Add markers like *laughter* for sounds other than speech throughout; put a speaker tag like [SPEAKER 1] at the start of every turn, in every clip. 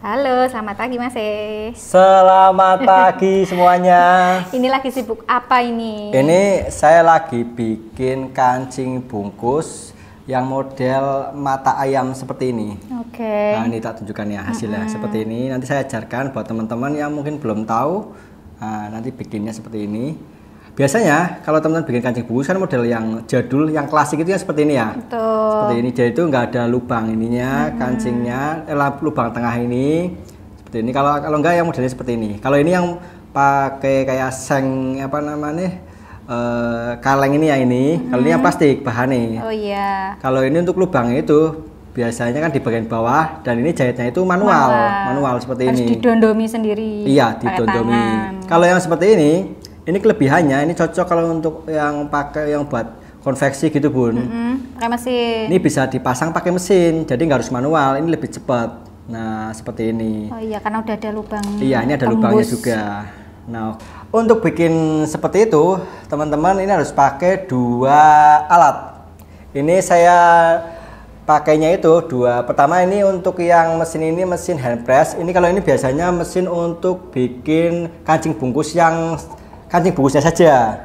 [SPEAKER 1] Halo, selamat pagi Mas E. Selamat *laughs* pagi semuanya. ini lagi sibuk apa ini? Ini saya lagi bikin kancing bungkus yang model mata ayam seperti ini. Oke. Okay. Nah, ini tak tunjukkan ya hasilnya mm -hmm. seperti ini. Nanti saya ajarkan buat teman-teman yang mungkin belum tahu. Nah, nanti bikinnya seperti ini. Biasanya kalau teman-teman bikin kancing bungkus kan model yang jadul, yang klasik itu ya seperti ini ya. Betul. Seperti ini. Jadi itu nggak ada lubang ininya, hmm. kancingnya, eh, lubang tengah ini. Seperti ini. Kalau kalau nggak yang modelnya seperti ini. Kalau ini yang pakai kayak seng apa namanya? Uh, kaleng ini ya ini, hmm. kalau ini yang plastik nih Oh iya. Kalau ini untuk lubang itu biasanya kan di bagian bawah dan ini jahitnya itu manual, manual, manual seperti Harus ini. Harus didondomi sendiri. Iya, didondomi. Kalau yang seperti ini ini kelebihannya ini cocok kalau untuk yang pakai yang buat konveksi gitu bun mm -hmm. pakai mesin ini bisa dipasang pakai mesin jadi nggak harus manual ini lebih cepat nah seperti ini oh iya karena udah ada lubang iya ini ada tembus. lubangnya juga nah untuk bikin seperti itu teman-teman ini harus pakai dua alat ini saya pakainya itu dua pertama ini untuk yang mesin ini mesin hand press ini kalau ini biasanya mesin untuk bikin kancing bungkus yang kancing bungkusnya saja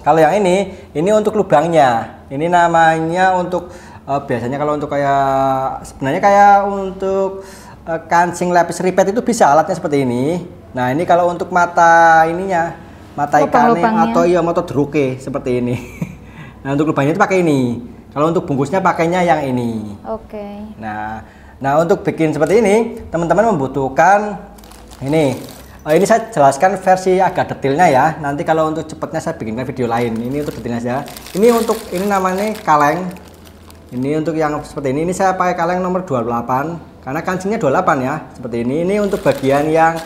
[SPEAKER 1] kalau yang ini ini untuk lubangnya ini namanya untuk uh, biasanya kalau untuk kayak sebenarnya kayak untuk uh, kancing lapis ripet itu bisa alatnya seperti ini nah ini kalau untuk mata ininya mata ikan atau iya motor druke seperti ini *laughs* nah untuk lubangnya itu pakai ini kalau untuk bungkusnya pakainya yang ini oke okay. nah nah untuk bikin seperti ini teman-teman membutuhkan ini Oh, ini saya jelaskan versi agak detailnya ya. Nanti kalau untuk cepatnya saya bikinkan video lain. Ini untuk detailnya saja. Ini untuk ini namanya kaleng. Ini untuk yang seperti ini. Ini saya pakai kaleng nomor 28 karena kancingnya 28 ya. Seperti ini. Ini untuk bagian yang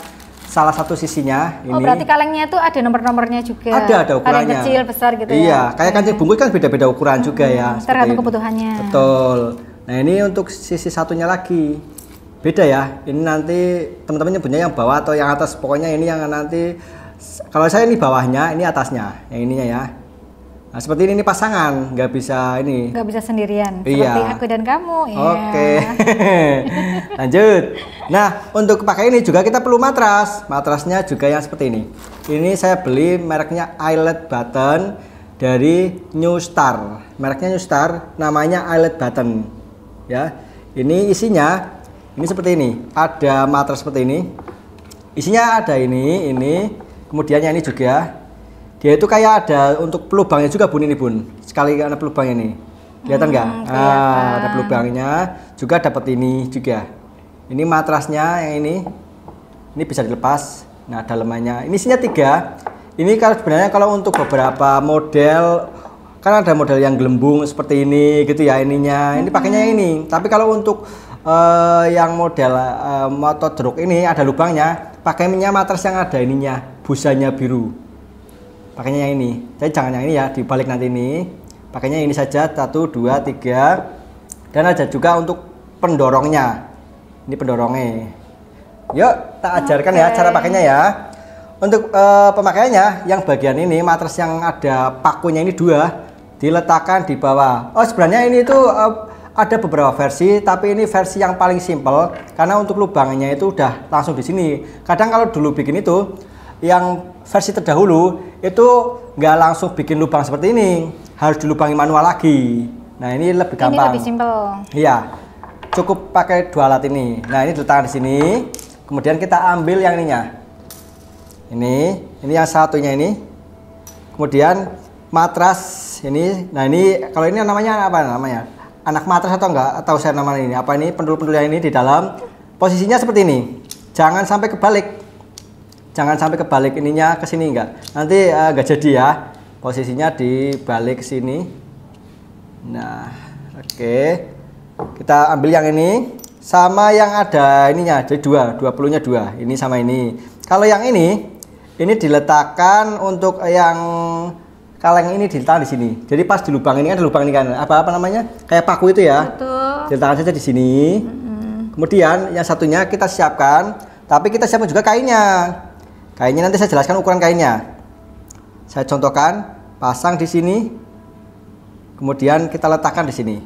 [SPEAKER 1] salah satu sisinya oh, ini. Oh, berarti kalengnya itu ada nomor-nomornya juga. Ada, ada ukurannya. Kaleng kecil, besar gitu iya, ya. Iya, kayak kancing iya. bungkus kan beda-beda ukuran hmm, juga ya. Hmm, tergantung kebutuhannya. Betul. Nah, ini untuk sisi satunya lagi beda ya ini nanti teman-teman nyebutnya yang bawah atau yang atas pokoknya ini yang nanti kalau saya ini bawahnya ini atasnya yang ininya ya nah seperti ini ini pasangan nggak bisa ini nggak bisa sendirian iya. aku dan kamu iya. oke okay. *laughs* lanjut nah untuk pakai ini juga kita perlu matras matrasnya juga yang seperti ini ini saya beli mereknya eyelet Button dari New Star mereknya New Star namanya eyelet Button ya ini isinya ini seperti ini ada matras seperti ini isinya ada ini ini kemudian yang ini juga dia itu kayak ada untuk pelubangnya juga bun ini bun sekali ada pelubang ini kelihatan nggak hmm, ah, ada pelubangnya juga dapat ini juga ini matrasnya yang ini ini bisa dilepas nah dalamannya ini isinya tiga ini kalau sebenarnya kalau untuk beberapa model kan ada model yang gelembung seperti ini gitu ya ininya ini pakainya hmm. ini tapi kalau untuk uh, yang model uh, motor truk ini ada lubangnya pakai minyak matras yang ada ininya busanya biru pakainya yang ini jadi jangan yang ini ya dibalik nanti ini pakainya ini saja satu dua tiga dan ada juga untuk pendorongnya ini pendorongnya yuk tak ajarkan okay. ya cara pakainya ya untuk uh, pemakaiannya yang bagian ini matras yang ada pakunya ini dua diletakkan di bawah oh sebenarnya ini tuh uh, ada beberapa versi, tapi ini versi yang paling simple karena untuk lubangnya itu udah langsung di sini. Kadang kalau dulu bikin itu yang versi terdahulu itu nggak langsung bikin lubang seperti ini, harus dilubangi manual lagi. Nah, ini lebih gampang. Ini lebih simple. Iya. Cukup pakai dua alat ini. Nah, ini diletakkan di sini. Kemudian kita ambil yang ininya. Ini, ini yang satunya ini. Kemudian matras ini. Nah, ini kalau ini namanya apa namanya? anak matras atau enggak atau saya namanya ini apa ini pendul-pendul yang ini di dalam posisinya seperti ini jangan sampai kebalik jangan sampai kebalik ininya ke sini enggak nanti uh, enggak jadi ya posisinya di balik sini nah oke okay. kita ambil yang ini sama yang ada ininya jadi dua dua pelunya dua ini sama ini kalau yang ini ini diletakkan untuk yang kaleng ini diletakkan di sini. Jadi pas di lubang ini kan ada lubang ini kan apa apa namanya kayak paku itu ya. Betul. Diletakkan saja di sini. hmm Kemudian yang satunya kita siapkan, tapi kita siapkan juga kainnya. Kainnya nanti saya jelaskan ukuran kainnya. Saya contohkan, pasang di sini, kemudian kita letakkan di sini.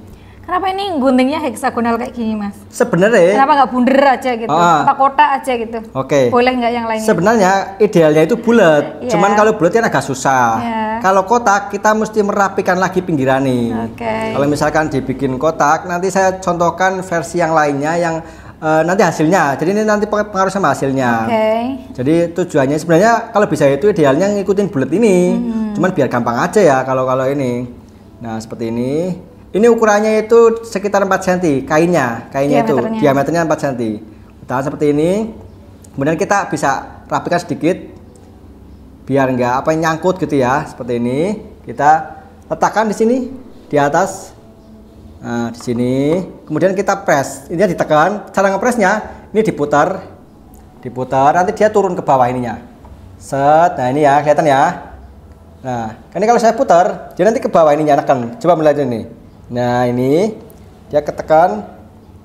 [SPEAKER 1] Kenapa ini guntingnya heksagonal kayak gini, Mas? Sebenarnya Kenapa nggak bundar aja gitu? Ah, apa kotak aja gitu? Oke. Okay. Boleh nggak yang lainnya? Sebenarnya idealnya itu bulat. yeah. Cuman kalau bulat kan agak susah. Yeah. Kalau kotak kita mesti merapikan lagi pinggiran nih. Okay. Kalau misalkan dibikin kotak, nanti saya contohkan versi yang lainnya yang uh, nanti hasilnya. Jadi ini nanti pengaruh sama hasilnya. Okay. Jadi tujuannya sebenarnya kalau bisa itu idealnya ngikutin bulat ini. Hmm. Cuman biar gampang aja ya kalau kalau ini. Nah, seperti ini. Ini ukurannya itu sekitar 4 cm kainnya, kainnya itu diameternya 4 cm. Udah seperti ini. Kemudian kita bisa rapikan sedikit biar nggak apa nyangkut gitu ya, seperti ini. Kita letakkan di sini di atas Nah, di sini. Kemudian kita press. Ini ditekan. Cara ngepressnya ini diputar. Diputar, nanti dia turun ke bawah ininya. Set. Nah, ini ya, kelihatan ya. Nah, ini kalau saya putar, dia nanti ke bawah ininya neken. Coba melihat ini. Nah ini dia ketekan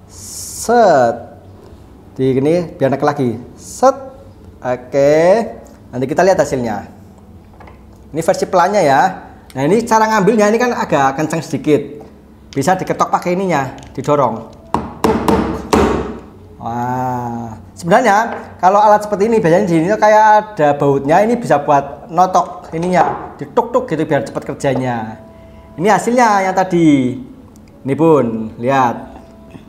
[SPEAKER 1] set. Di ini biar naik lagi. Set. Oke. Nanti kita lihat hasilnya. Ini versi pelannya ya. Nah ini cara ngambilnya ini kan agak kencang sedikit. Bisa diketok pakai ininya, didorong. Wah. Sebenarnya kalau alat seperti ini biasanya di sini kayak ada bautnya, ini bisa buat notok ininya, dituk-tuk gitu biar cepat kerjanya. Ini hasilnya yang tadi. Ini pun lihat.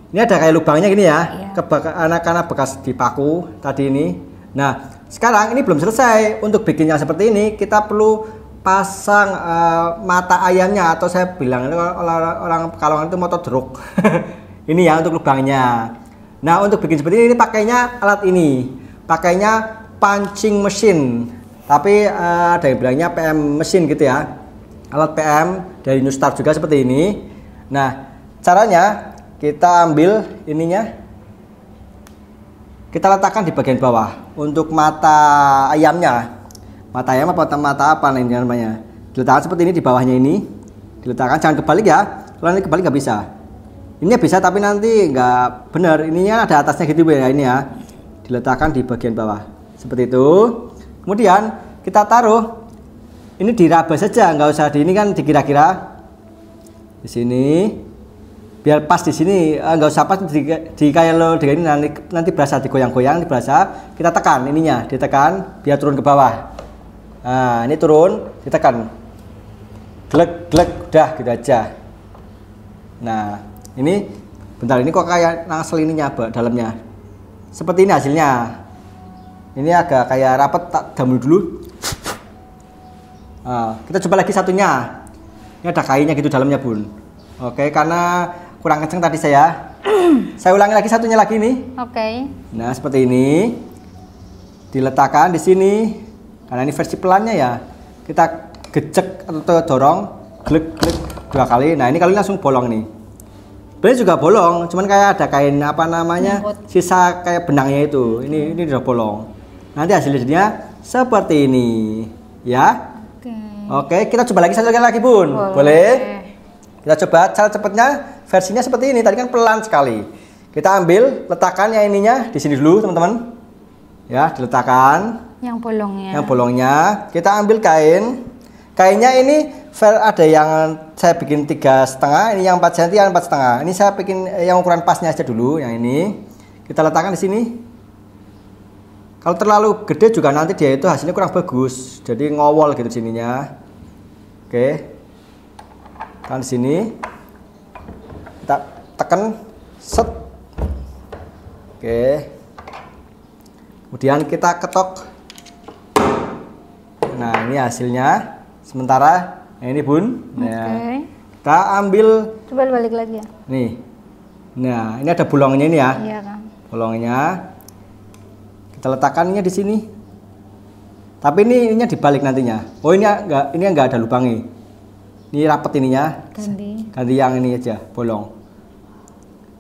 [SPEAKER 1] Ini ada kayak lubangnya gini ya. Iya. Karena bekas dipaku tadi ini. Nah, sekarang ini belum selesai. Untuk bikinnya seperti ini kita perlu pasang uh, mata ayamnya atau saya bilang itu orang, orang Pekalongan itu motor druk. *laughs* ini ya untuk lubangnya. Nah, untuk bikin seperti ini, ini pakainya alat ini. Pakainya pancing mesin. Tapi uh, ada yang bilangnya PM mesin gitu ya alat PM dari Nustar juga seperti ini. Nah, caranya kita ambil ininya kita letakkan di bagian bawah untuk mata ayamnya. Mata ayam apa mata apa ini namanya? Diletakkan seperti ini di bawahnya ini. Diletakkan jangan kebalik ya. Kalau nanti kebalik nggak bisa. Ini bisa tapi nanti nggak benar. Ininya ada atasnya gitu ya ini ya. Diletakkan di bagian bawah seperti itu. Kemudian kita taruh ini diraba saja nggak usah di ini kan dikira-kira di sini biar pas di sini eh, nggak usah pas di, di kayak lo di ini nanti nanti berasa digoyang-goyang berasa kita tekan ininya ditekan biar turun ke bawah nah ini turun ditekan glek glek udah gitu aja nah ini bentar ini kok kayak nangsel ininya dalamnya seperti ini hasilnya ini agak kayak rapet tak damul dulu Ah, kita coba lagi satunya. Ini ada kainnya gitu dalamnya, Bun. Oke, karena kurang kenceng tadi saya. *clears throat* saya ulangi lagi satunya lagi nih. Oke. Okay. Nah, seperti ini. Diletakkan di sini. Karena ini versi pelannya ya. Kita gecek atau dorong, klik klik dua kali. Nah, ini kali ini langsung bolong nih. Beli juga bolong, cuman kayak ada kain apa namanya? sisa kayak benangnya itu. Ini ini udah bolong. Nanti hasilnya seperti ini. Ya. Oke. Okay. Oke, kita coba lagi satu lagi Bun. Boleh. Boleh? Kita coba cara cepatnya versinya seperti ini. Tadi kan pelan sekali. Kita ambil letakkan yang ininya di sini dulu, teman-teman. Ya, diletakkan. Yang bolongnya. Yang bolongnya. Kita ambil kain. Kainnya ini fair ada yang saya bikin tiga setengah, ini yang empat cm, yang empat setengah. Ini saya bikin yang ukuran pasnya aja dulu, yang ini. Kita letakkan di sini kalau terlalu gede juga nanti dia itu hasilnya kurang bagus. Jadi ngowol gitu sininya. Oke. kan sini. Kita tekan set. Oke. Kemudian kita ketok. Nah, ini hasilnya. Sementara nah ini Bun. Nah, ya. okay. Kita ambil Coba balik lagi ya. Nih. Nah, ini ada bolongnya ini ya. Iya, kan. Bolongnya kita letakkannya di sini. Tapi ini ininya dibalik nantinya. Oh ini enggak ini enggak ada lubangnya. Ini rapet ininya. Ganti. Ganti yang ini aja, bolong.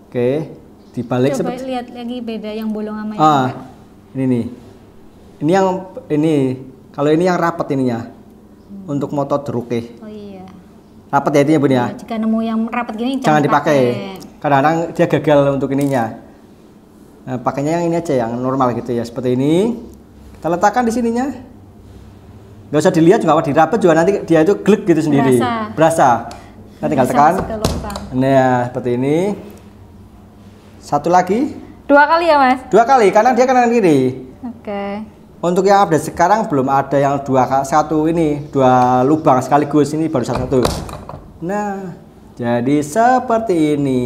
[SPEAKER 1] Oke, dibalik Coba seperti... lihat lagi beda yang bolong sama ah, yang Ini nih. Ini yang ini kalau ini yang rapet ininya. Hmm. Untuk motor druke. eh. Oh, iya. Rapet ya itu ya, Bu ya. Jika nemu yang rapet gini jangan, jangan dipakai. Kadang-kadang dia gagal untuk ininya Nah, pakainya yang ini aja yang normal gitu ya, seperti ini. Kita letakkan di sininya. Gak usah dilihat juga, dirapet juga nanti dia itu glek gitu sendiri. Berasa. Berasa. Nah, tinggal tekan. Nah, ya, seperti ini. Satu lagi. Dua kali ya, Mas? Dua kali, kanan dia kanan kiri. Oke. Okay. Untuk yang update sekarang belum ada yang dua satu ini dua lubang sekaligus ini baru satu. -satu. Nah, jadi seperti ini.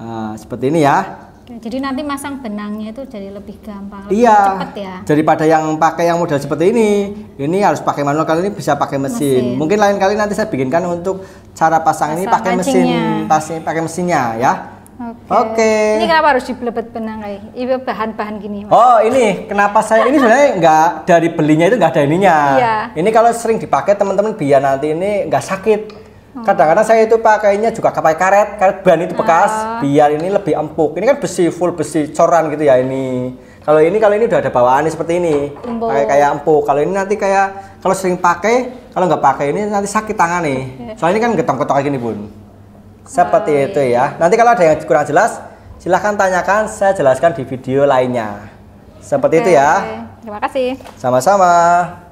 [SPEAKER 1] Nah, seperti ini ya jadi nanti masang benangnya itu jadi lebih gampang, lebih iya, cepat ya. Daripada yang pakai yang model seperti ini, ini harus pakai manual kali ini bisa pakai mesin. mesin. Mungkin lain kali nanti saya bikinkan untuk cara pasang, pasang ini pakai mesin, pasti pakai mesinnya ya. Oke. Okay. Ini kenapa harus dibelebet benang Ibu Ini bahan-bahan gini. Mas. Oh ini kenapa saya ini sebenarnya nggak dari belinya itu nggak ada ininya. Iya. Ini kalau sering dipakai teman-teman biar nanti ini nggak sakit. Kadang-kadang hmm. saya itu pakainya juga pakai karet, karet ban itu bekas, oh. biar ini lebih empuk. Ini kan besi full besi coran gitu ya ini. Kalau ini kalau ini udah ada bawaannya seperti ini, empuk. kayak kayak empuk. Kalau ini nanti kayak kalau sering pakai, kalau nggak pakai ini nanti sakit tangan nih. Soalnya ini kan getong-getong kayak gini bun. Seperti itu ya. Nanti kalau ada yang kurang jelas, silahkan tanyakan. Saya jelaskan di video lainnya. Seperti okay. itu ya. Terima kasih. Sama-sama.